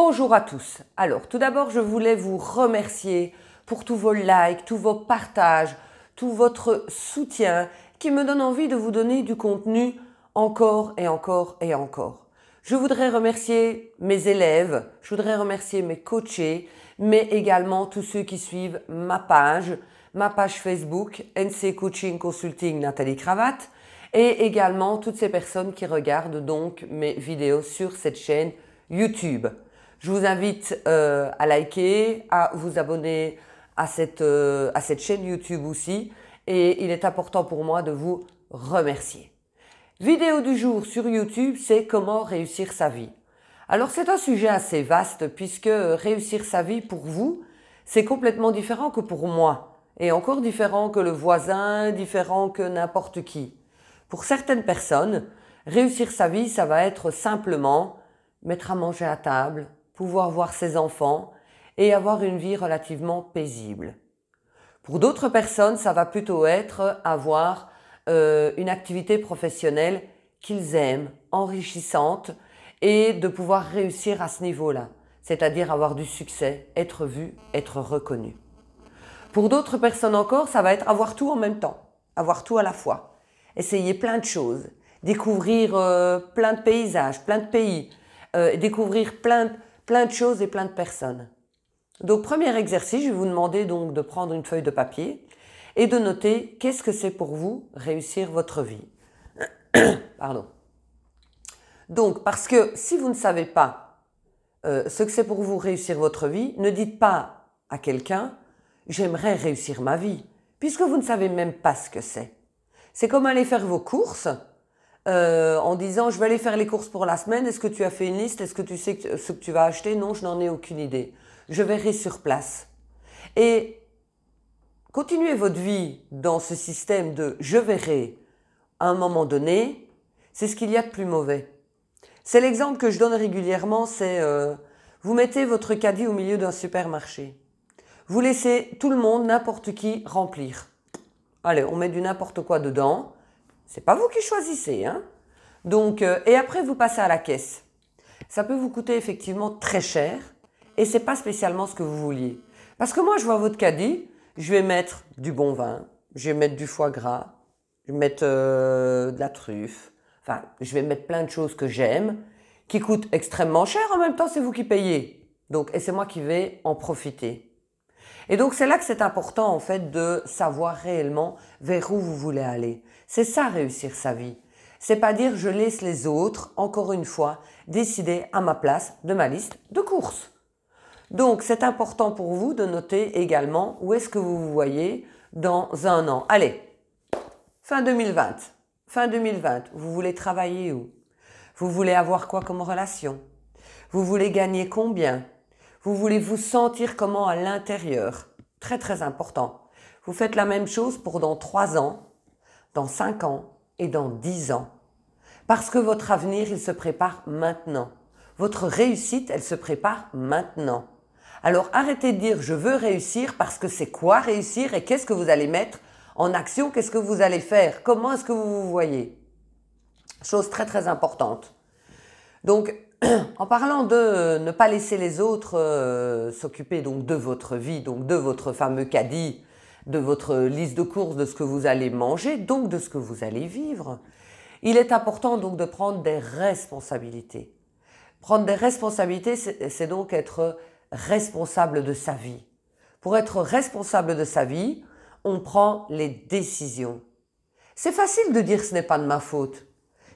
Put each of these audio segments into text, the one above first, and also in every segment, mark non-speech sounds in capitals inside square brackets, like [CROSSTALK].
Bonjour à tous. Alors, tout d'abord, je voulais vous remercier pour tous vos likes, tous vos partages, tout votre soutien qui me donne envie de vous donner du contenu encore et encore et encore. Je voudrais remercier mes élèves, je voudrais remercier mes coachés, mais également tous ceux qui suivent ma page, ma page Facebook, NC Coaching Consulting Nathalie Cravate, et également toutes ces personnes qui regardent donc mes vidéos sur cette chaîne YouTube. Je vous invite euh, à liker, à vous abonner à cette, euh, à cette chaîne YouTube aussi. Et il est important pour moi de vous remercier. Vidéo du jour sur YouTube, c'est comment réussir sa vie. Alors c'est un sujet assez vaste puisque réussir sa vie pour vous, c'est complètement différent que pour moi. Et encore différent que le voisin, différent que n'importe qui. Pour certaines personnes, réussir sa vie, ça va être simplement mettre à manger à table, pouvoir voir ses enfants et avoir une vie relativement paisible. Pour d'autres personnes, ça va plutôt être avoir euh, une activité professionnelle qu'ils aiment, enrichissante, et de pouvoir réussir à ce niveau-là, c'est-à-dire avoir du succès, être vu, être reconnu. Pour d'autres personnes encore, ça va être avoir tout en même temps, avoir tout à la fois, essayer plein de choses, découvrir euh, plein de paysages, plein de pays, euh, découvrir plein plein de choses et plein de personnes. Donc premier exercice, je vais vous demander donc de prendre une feuille de papier et de noter qu'est-ce que c'est pour vous réussir votre vie. [COUGHS] Pardon. Donc parce que si vous ne savez pas euh, ce que c'est pour vous réussir votre vie, ne dites pas à quelqu'un j'aimerais réussir ma vie, puisque vous ne savez même pas ce que c'est. C'est comme aller faire vos courses euh, en disant je vais aller faire les courses pour la semaine, est-ce que tu as fait une liste, est-ce que tu sais ce que tu vas acheter Non, je n'en ai aucune idée. Je verrai sur place. Et continuer votre vie dans ce système de je verrai à un moment donné, c'est ce qu'il y a de plus mauvais. C'est l'exemple que je donne régulièrement, c'est euh, vous mettez votre caddie au milieu d'un supermarché. Vous laissez tout le monde, n'importe qui, remplir. Allez, on met du n'importe quoi dedans. C'est pas vous qui choisissez, hein Donc, euh, et après vous passez à la caisse. Ça peut vous coûter effectivement très cher, et c'est pas spécialement ce que vous vouliez. Parce que moi, je vois votre caddie, je vais mettre du bon vin, je vais mettre du foie gras, je vais mettre euh, de la truffe, enfin, je vais mettre plein de choses que j'aime, qui coûtent extrêmement cher, en même temps, c'est vous qui payez. Donc, et c'est moi qui vais en profiter. Et donc c'est là que c'est important en fait de savoir réellement vers où vous voulez aller. C'est ça réussir sa vie. C'est pas dire je laisse les autres, encore une fois, décider à ma place de ma liste de courses. Donc c'est important pour vous de noter également où est-ce que vous vous voyez dans un an. Allez, fin 2020. Fin 2020, vous voulez travailler où Vous voulez avoir quoi comme relation Vous voulez gagner combien vous voulez vous sentir comment à l'intérieur. Très très important. Vous faites la même chose pour dans trois ans, dans cinq ans et dans dix ans. Parce que votre avenir, il se prépare maintenant. Votre réussite, elle se prépare maintenant. Alors arrêtez de dire je veux réussir parce que c'est quoi réussir et qu'est-ce que vous allez mettre en action, qu'est-ce que vous allez faire, comment est-ce que vous vous voyez. Chose très très importante. Donc en parlant de ne pas laisser les autres euh, s'occuper donc de votre vie, donc de votre fameux caddie, de votre liste de courses, de ce que vous allez manger, donc de ce que vous allez vivre, il est important donc de prendre des responsabilités. Prendre des responsabilités, c'est donc être responsable de sa vie. Pour être responsable de sa vie, on prend les décisions. C'est facile de dire ce n'est pas de ma faute.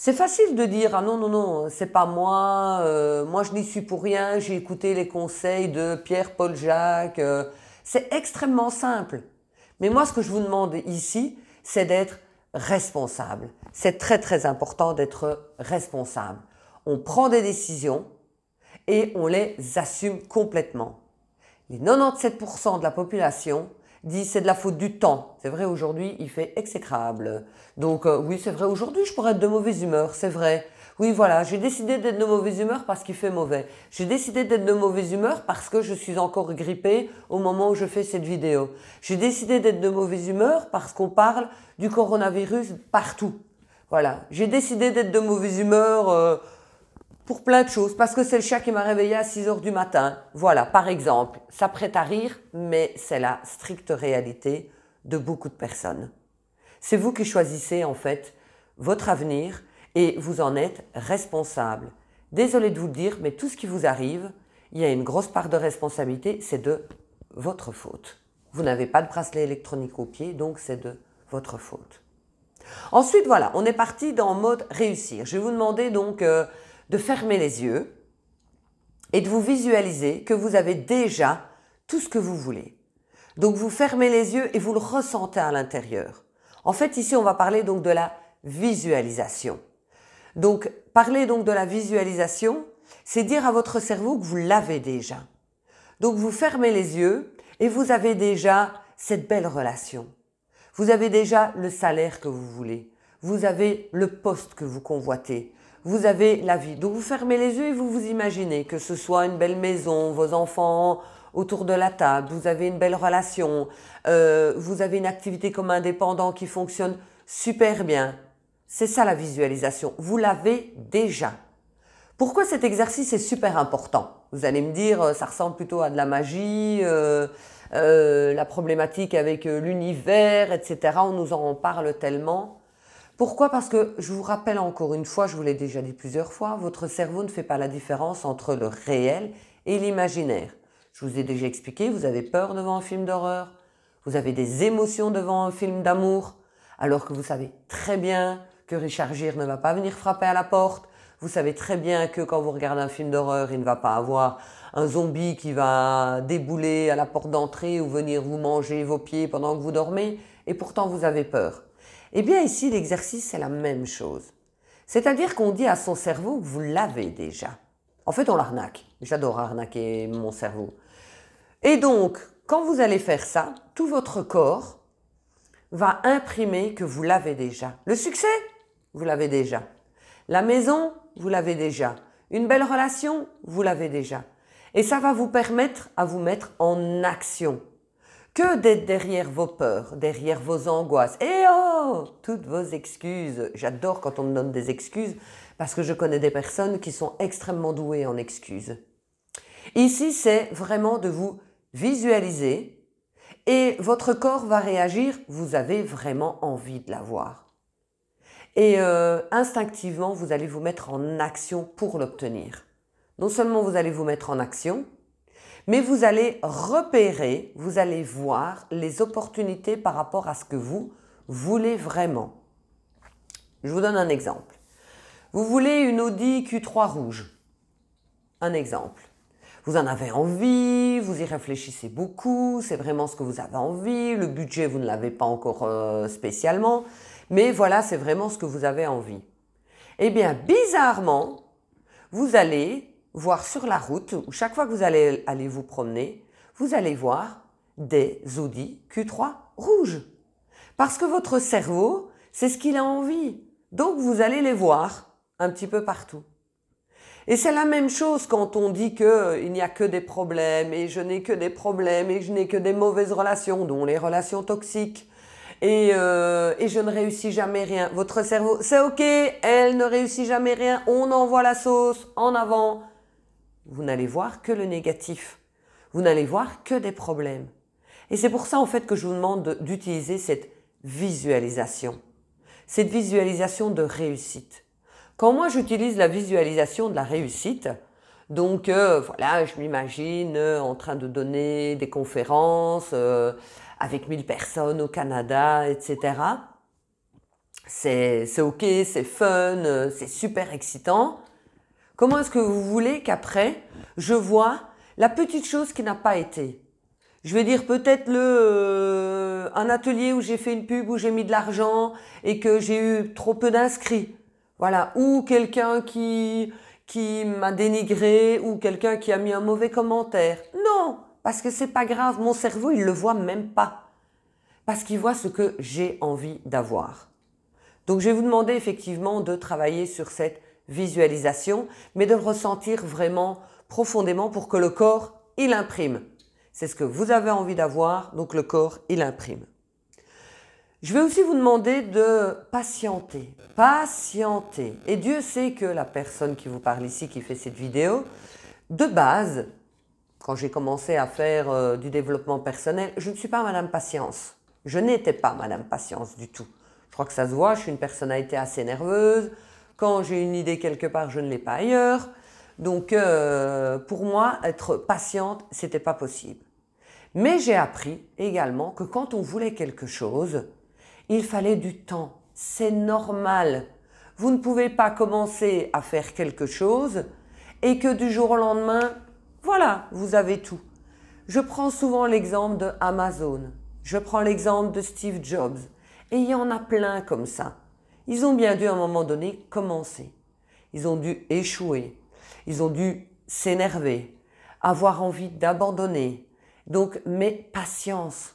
C'est facile de dire ah non non non c'est pas moi euh, moi je n'y suis pour rien j'ai écouté les conseils de Pierre Paul Jacques euh, c'est extrêmement simple mais moi ce que je vous demande ici c'est d'être responsable c'est très très important d'être responsable on prend des décisions et on les assume complètement les 97% de la population dit c'est de la faute du temps. C'est vrai, aujourd'hui, il fait exécrable. Donc euh, oui, c'est vrai, aujourd'hui, je pourrais être de mauvaise humeur, c'est vrai. Oui, voilà, j'ai décidé d'être de mauvaise humeur parce qu'il fait mauvais. J'ai décidé d'être de mauvaise humeur parce que je suis encore grippée au moment où je fais cette vidéo. J'ai décidé d'être de mauvaise humeur parce qu'on parle du coronavirus partout. Voilà, j'ai décidé d'être de mauvaise humeur. Euh, pour plein de choses, parce que c'est le chat qui m'a réveillé à 6 heures du matin. Voilà, par exemple, ça prête à rire, mais c'est la stricte réalité de beaucoup de personnes. C'est vous qui choisissez en fait votre avenir et vous en êtes responsable. Désolé de vous le dire, mais tout ce qui vous arrive, il y a une grosse part de responsabilité, c'est de votre faute. Vous n'avez pas de bracelet électronique au pied, donc c'est de votre faute. Ensuite, voilà, on est parti dans mode réussir. Je vais vous demander donc euh, de fermer les yeux et de vous visualiser que vous avez déjà tout ce que vous voulez. Donc vous fermez les yeux et vous le ressentez à l'intérieur. En fait, ici, on va parler donc de la visualisation. Donc, parler donc de la visualisation, c'est dire à votre cerveau que vous l'avez déjà. Donc, vous fermez les yeux et vous avez déjà cette belle relation. Vous avez déjà le salaire que vous voulez. Vous avez le poste que vous convoitez vous avez la vie. Donc vous fermez les yeux et vous vous imaginez que ce soit une belle maison, vos enfants autour de la table, vous avez une belle relation, euh, vous avez une activité comme indépendant qui fonctionne super bien. C'est ça la visualisation. Vous l'avez déjà. Pourquoi cet exercice est super important Vous allez me dire, euh, ça ressemble plutôt à de la magie, euh, la problématique avec l'univers, etc. On nous en parle tellement. Pourquoi Parce que je vous rappelle encore une fois, je vous l'ai déjà dit plusieurs fois, votre cerveau ne fait pas la différence entre le réel et l'imaginaire. Je vous ai déjà expliqué, vous avez peur devant un film d'horreur, vous avez des émotions devant un film d'amour, alors que vous savez très bien que Richard Gir ne va pas venir frapper à la porte, vous savez très bien que quand vous regardez un film d'horreur, il ne va pas avoir un zombie qui va débouler à la porte d'entrée ou venir vous manger vos pieds pendant que vous dormez, et pourtant vous avez peur. Eh bien ici, l'exercice, c'est la même chose. C'est-à-dire qu'on dit à son cerveau vous l'avez déjà. En fait, on l'arnaque. J'adore arnaquer mon cerveau. Et donc, quand vous allez faire ça, tout votre corps va imprimer que vous l'avez déjà. Le succès, vous l'avez déjà. La maison, vous l'avez déjà. Une belle relation, vous l'avez déjà. Et ça va vous permettre à vous mettre en action que d'être derrière vos peurs, derrière vos angoisses. Et oh, toutes vos excuses. J'adore quand on me donne des excuses parce que je connais des personnes qui sont extrêmement douées en excuses. Ici, c'est vraiment de vous visualiser et votre corps va réagir. Vous avez vraiment envie de l'avoir. Et euh, instinctivement, vous allez vous mettre en action pour l'obtenir. Non seulement vous allez vous mettre en action, mais vous allez repérer, vous allez voir les opportunités par rapport à ce que vous voulez vraiment. Je vous donne un exemple. Vous voulez une Audi Q3 rouge. Un exemple. Vous en avez envie, vous y réfléchissez beaucoup, c'est vraiment ce que vous avez envie, le budget vous ne l'avez pas encore euh, spécialement, mais voilà, c'est vraiment ce que vous avez envie. Eh bien, bizarrement, vous allez voir sur la route, ou chaque fois que vous allez aller vous promener, vous allez voir des Audi Q3 rouges. Parce que votre cerveau, c'est ce qu'il a envie. Donc vous allez les voir un petit peu partout. Et c'est la même chose quand on dit que euh, il n'y a que des problèmes et je n'ai que des problèmes et je n'ai que des mauvaises relations, dont les relations toxiques. Et, euh, et je ne réussis jamais rien. Votre cerveau, c'est ok, elle ne réussit jamais rien, on envoie la sauce en avant, vous n'allez voir que le négatif. Vous n'allez voir que des problèmes. Et c'est pour ça, en fait, que je vous demande d'utiliser cette visualisation. Cette visualisation de réussite. Quand moi, j'utilise la visualisation de la réussite, donc euh, voilà, je m'imagine euh, en train de donner des conférences euh, avec 1000 personnes au Canada, etc. C'est OK, c'est fun, c'est super excitant. Comment est-ce que vous voulez qu'après, je vois la petite chose qui n'a pas été je vais dire peut-être le euh, un atelier où j'ai fait une pub où j'ai mis de l'argent et que j'ai eu trop peu d'inscrits. Voilà, ou quelqu'un qui qui m'a dénigré ou quelqu'un qui a mis un mauvais commentaire. Non, parce que c'est pas grave, mon cerveau, il le voit même pas. Parce qu'il voit ce que j'ai envie d'avoir. Donc je vais vous demander effectivement de travailler sur cette visualisation, mais de ressentir vraiment profondément pour que le corps, il imprime. C'est ce que vous avez envie d'avoir, donc le corps, il imprime. Je vais aussi vous demander de patienter, patienter. Et Dieu sait que la personne qui vous parle ici, qui fait cette vidéo, de base, quand j'ai commencé à faire euh, du développement personnel, je ne suis pas Madame Patience. Je n'étais pas Madame Patience du tout. Je crois que ça se voit, je suis une personnalité assez nerveuse, quand j'ai une idée quelque part, je ne l'ai pas ailleurs. Donc, euh, pour moi, être patiente, c'était pas possible. Mais j'ai appris également que quand on voulait quelque chose, il fallait du temps. C'est normal. Vous ne pouvez pas commencer à faire quelque chose et que du jour au lendemain, voilà, vous avez tout. Je prends souvent l'exemple de Amazon. Je prends l'exemple de Steve Jobs. Et il y en a plein comme ça. Ils ont bien dû à un moment donné commencer. Ils ont dû échouer. Ils ont dû s'énerver, avoir envie d'abandonner. Donc, mais patience,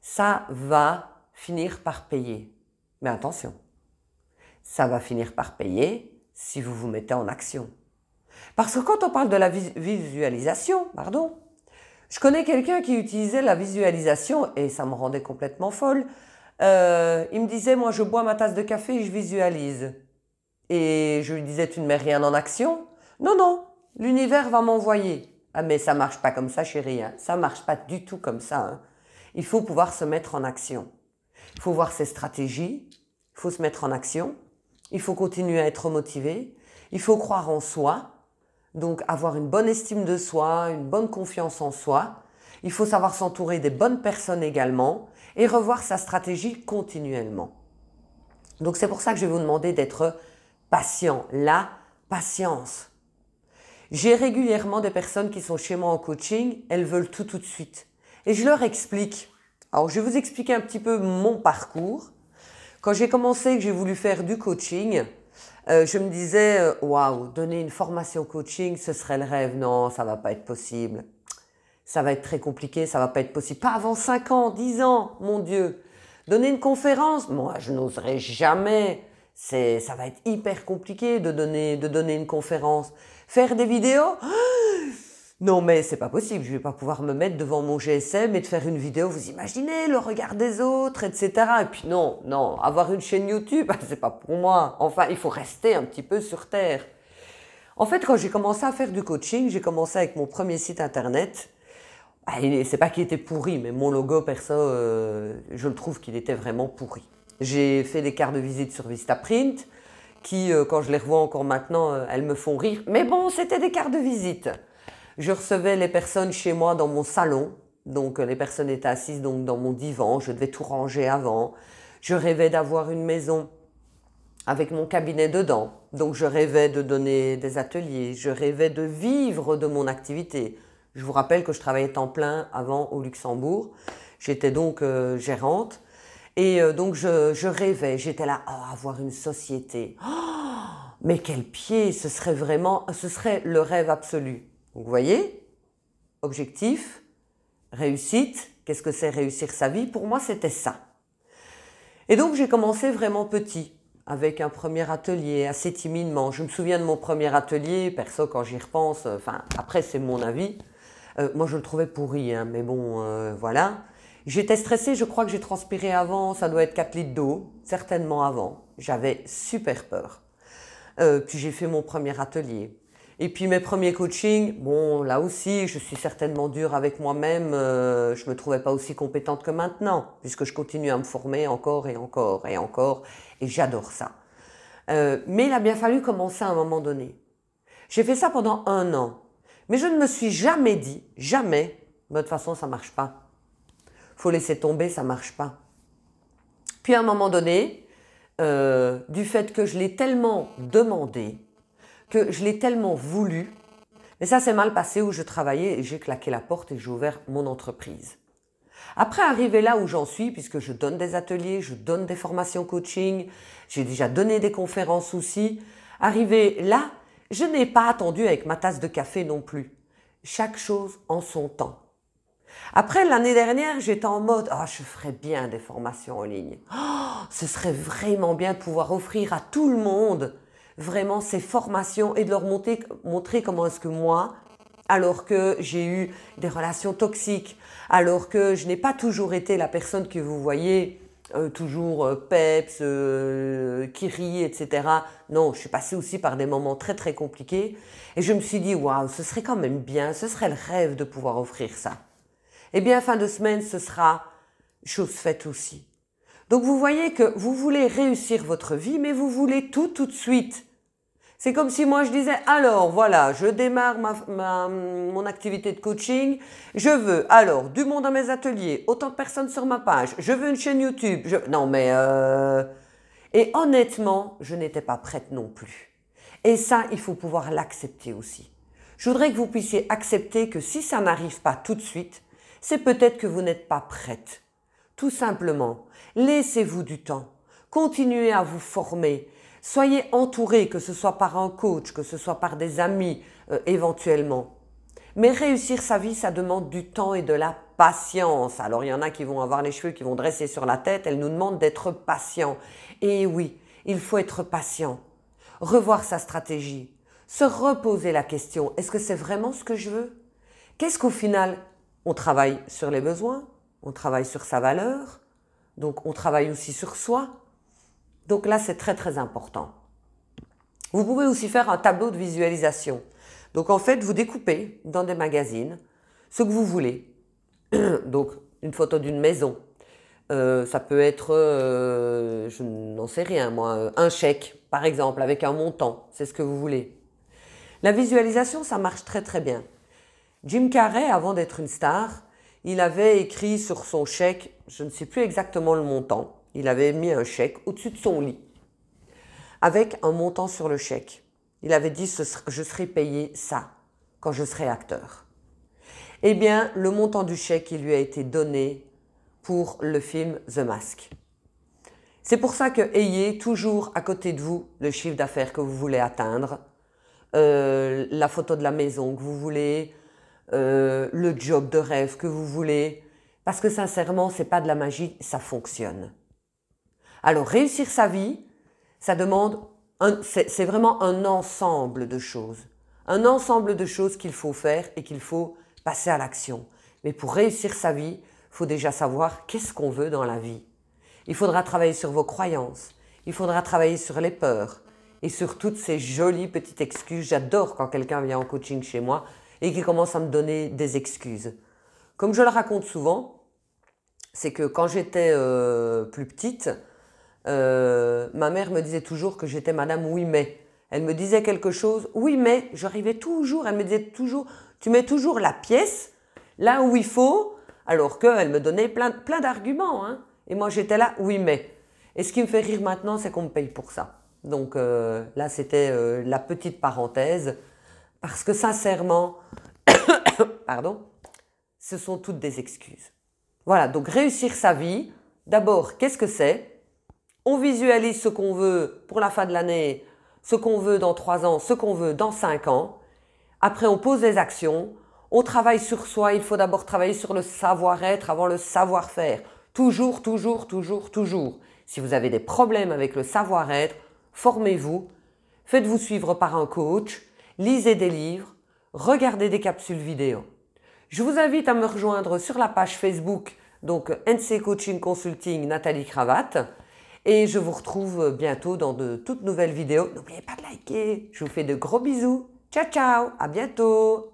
ça va finir par payer. Mais attention, ça va finir par payer si vous vous mettez en action. Parce que quand on parle de la visualisation, pardon, je connais quelqu'un qui utilisait la visualisation et ça me rendait complètement folle euh, il me disait, moi je bois ma tasse de café et je visualise. Et je lui disais, tu ne mets rien en action Non, non, l'univers va m'envoyer. Ah mais ça marche pas comme ça chérie, hein. ça marche pas du tout comme ça. Hein. Il faut pouvoir se mettre en action. Il faut voir ses stratégies, il faut se mettre en action, il faut continuer à être motivé, il faut croire en soi, donc avoir une bonne estime de soi, une bonne confiance en soi. Il faut savoir s'entourer des bonnes personnes également et revoir sa stratégie continuellement. Donc c'est pour ça que je vais vous demander d'être patient. La patience. J'ai régulièrement des personnes qui sont chez moi en coaching, elles veulent tout tout de suite. Et je leur explique. Alors je vais vous expliquer un petit peu mon parcours. Quand j'ai commencé, que j'ai voulu faire du coaching, euh, je me disais, euh, waouh, donner une formation coaching, ce serait le rêve. Non, ça va pas être possible ça va être très compliqué, ça va pas être possible. Pas avant 5 ans, 10 ans, mon Dieu. Donner une conférence, moi je n'oserais jamais. C'est, ça va être hyper compliqué de donner, de donner une conférence. Faire des vidéos, [GASPS] non mais c'est pas possible, je vais pas pouvoir me mettre devant mon GSM et de faire une vidéo, vous imaginez le regard des autres, etc. Et puis non, non, avoir une chaîne YouTube, [LAUGHS] c'est pas pour moi. Enfin, il faut rester un petit peu sur terre. En fait, quand j'ai commencé à faire du coaching, j'ai commencé avec mon premier site internet ce ah, c'est pas qu'il était pourri, mais mon logo perso, euh, je le trouve qu'il était vraiment pourri. J'ai fait des cartes de visite sur Vistaprint, qui, euh, quand je les revois encore maintenant, euh, elles me font rire. Mais bon, c'était des cartes de visite. Je recevais les personnes chez moi dans mon salon, donc les personnes étaient assises donc dans mon divan. Je devais tout ranger avant. Je rêvais d'avoir une maison avec mon cabinet dedans. Donc je rêvais de donner des ateliers. Je rêvais de vivre de mon activité. Je vous rappelle que je travaillais temps plein avant au Luxembourg. J'étais donc euh, gérante. Et euh, donc je, rêvais, j'étais là, oh, avoir une société. Oh, mais quel pied, ce serait vraiment, ce serait le rêve absolu. Donc vous voyez, objectif, réussite, qu'est-ce que c'est réussir sa vie Pour moi, c'était ça. Et donc j'ai commencé vraiment petit, avec un premier atelier, assez timidement. Je me souviens de mon premier atelier, perso, quand j'y repense, euh, enfin, après c'est mon avis, euh, moi, je le trouvais pourri, hein, mais bon, euh, voilà. J'étais stressée, je crois que j'ai transpiré avant, ça doit être 4 litres d'eau, certainement avant. J'avais super peur. Euh, puis j'ai fait mon premier atelier. Et puis mes premiers coachings, bon, là aussi, je suis certainement dure avec moi-même. je me trouvais pas aussi compétente que maintenant, puisque je continue à me former encore et encore et encore. Et j'adore ça. mais il a bien fallu commencer à un moment donné. J'ai fait ça pendant un an. Mais je ne me suis jamais dit, jamais, de toute façon, ça marche pas. Faut laisser tomber, ça marche pas. Puis à un moment donné, euh, du fait que je l'ai tellement demandé, que je l'ai tellement voulu, mais ça s'est mal passé où je travaillais et j'ai claqué la porte et j'ai ouvert mon entreprise. Après arriver là où j'en suis, puisque je donne des ateliers, je donne des formations coaching, j'ai déjà donné des conférences aussi, arriver là je n'ai pas attendu avec ma tasse de café non plus. Chaque chose en son temps. Après, l'année dernière, j'étais en mode Ah, je ferais bien des formations en ligne. Oh, ce serait vraiment bien de pouvoir offrir à tout le monde vraiment ces formations et de leur montrer comment est-ce que moi, alors que j'ai eu des relations toxiques, alors que je n'ai pas toujours été la personne que vous voyez euh, toujours euh, Kiri, euh, etc. Non, je suis passée aussi par des moments très très compliqués et je me suis dit waouh, ce serait quand même bien, ce serait le rêve de pouvoir offrir ça. Eh bien, fin de semaine, ce sera chose faite aussi. Donc vous voyez que vous voulez réussir votre vie, mais vous voulez tout tout de suite. C'est comme si moi je disais, alors voilà, je démarre mon activité de coaching, je veux alors du monde dans mes ateliers, autant de personnes sur ma page, je veux une chaîne YouTube, je... non mais... Euh, et honnêtement, je n'étais pas prête non plus. Et ça, il faut pouvoir l'accepter aussi. Je voudrais que vous puissiez accepter que si ça n'arrive pas tout de suite, c'est peut-être que vous n'êtes pas prête. Tout simplement, laissez-vous du temps. Continuez à vous former, Soyez entouré, que ce soit par un coach, que ce soit par des amis euh, éventuellement. Mais réussir sa vie, ça demande du temps et de la patience. Alors il y en a qui vont avoir les cheveux qui vont dresser sur la tête, elle nous demande d'être patient. Et oui, il faut être patient. Revoir sa stratégie. Se reposer la question, est-ce que c'est vraiment ce que je veux Qu'est-ce qu'au final, on travaille sur les besoins, on travaille sur sa valeur, donc on travaille aussi sur soi, donc là, c'est très très important. Vous pouvez aussi faire un tableau de visualisation. Donc en fait, vous découpez dans des magazines ce que vous voulez. [CLEARS THROAT] Donc une photo d'une maison. Euh, ça peut être, euh, je n'en sais rien moi, un chèque par exemple avec un montant. C'est ce que vous voulez. La visualisation, ça marche très très bien. Jim Carrey, avant d'être une star, il avait écrit sur son chèque, je ne sais plus exactement le montant, il avait mis un chèque au-dessus de son lit, avec un montant sur le chèque. Il avait dit Je serai payé ça quand je serai acteur. Eh bien, le montant du chèque qui lui a été donné pour le film The Mask. C'est pour ça que ayez toujours à côté de vous le chiffre d'affaires que vous voulez atteindre, euh, la photo de la maison que vous voulez, euh, le job de rêve que vous voulez, parce que sincèrement, c'est pas de la magie, ça fonctionne. Alors réussir sa vie, ça demande, c'est vraiment un ensemble de choses. Un ensemble de choses qu'il faut faire et qu'il faut passer à l'action. Mais pour réussir sa vie, il faut déjà savoir qu'est-ce qu'on veut dans la vie. Il faudra travailler sur vos croyances, il faudra travailler sur les peurs et sur toutes ces jolies petites excuses. J'adore quand quelqu'un vient en coaching chez moi et qui commence à me donner des excuses. Comme je le raconte souvent, c'est que quand j'étais euh, plus petite, euh, ma mère me disait toujours que j'étais Madame Oui mais. Elle me disait quelque chose, oui mais, j'arrivais toujours, elle me disait toujours, tu mets toujours la pièce là où il faut, alors qu'elle me donnait plein, plein d'arguments. Hein. Et moi j'étais là, oui mais. Et ce qui me fait rire maintenant, c'est qu'on me paye pour ça. Donc euh, là, c'était euh, la petite parenthèse. Parce que sincèrement, [COUGHS] pardon, ce sont toutes des excuses. Voilà, donc réussir sa vie, d'abord, qu'est-ce que c'est on visualise ce qu'on veut pour la fin de l'année, ce qu'on veut dans 3 ans, ce qu'on veut dans 5 ans. Après, on pose les actions. On travaille sur soi. Il faut d'abord travailler sur le savoir-être avant le savoir-faire. Toujours, toujours, toujours, toujours. Si vous avez des problèmes avec le savoir-être, formez-vous. Faites-vous suivre par un coach. Lisez des livres. Regardez des capsules vidéo. Je vous invite à me rejoindre sur la page Facebook, donc NC Coaching Consulting Nathalie Cravate. Et je vous retrouve bientôt dans de toutes nouvelles vidéos. N'oubliez pas de liker. Je vous fais de gros bisous. Ciao, ciao. À bientôt.